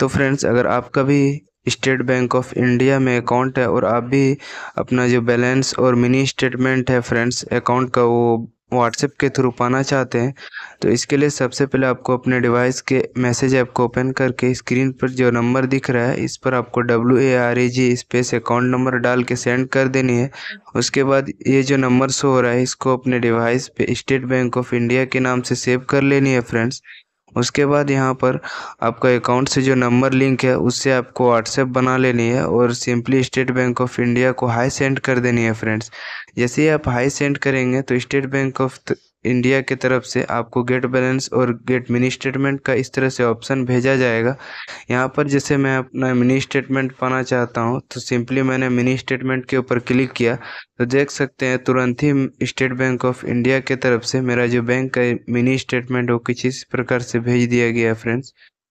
तो फ्रेंड्स अगर आपका भी स्टेट बैंक ऑफ इंडिया में अकाउंट है और आप भी अपना जो बैलेंस और मिनी स्टेटमेंट है फ्रेंड्स अकाउंट का वो व्हाट्सएप के थ्रू पाना चाहते हैं तो इसके लिए सबसे पहले आपको अपने डिवाइस के मैसेज ऐप को ओपन करके स्क्रीन पर जो नंबर दिख रहा है इस पर आपको W A R A G space account number डाल के सेंड कर देनी है उसके बाद ये जो नंबर शो हो रहा है इसको अपने डिवाइस पे स्टेट बैंक ऑफ इंडिया के नाम से सेव कर लेनी है फ्रेंड्स उसके बाद यहाँ पर आपका अकाउंट से जो नंबर लिंक है उससे आपको व्हाट्सएप बना लेनी है और simply State Bank of India को हाई सेंड कर देनी है फ्रेंड्स जैसे ही आप हाई सेंड करेंगे तो स्टेट बैंक ऑफ इंडिया के तरफ से आपको गेट बैलेंस और गेट मिनी स्टेटमेंट का इस तरह से ऑप्शन भेजा जाएगा यहाँ पर जैसे मैं अपना मिनी स्टेटमेंट पाना चाहता हूँ तो सिंपली मैंने मिनी स्टेटमेंट के ऊपर क्लिक किया तो देख सकते हैं तुरंत ही स्टेट बैंक ऑफ इंडिया के तरफ से मेरा जो बैंक का मिनी स्टेटमेंट वो किसी प्रकार से भेज दिया गया फ्रेंड्स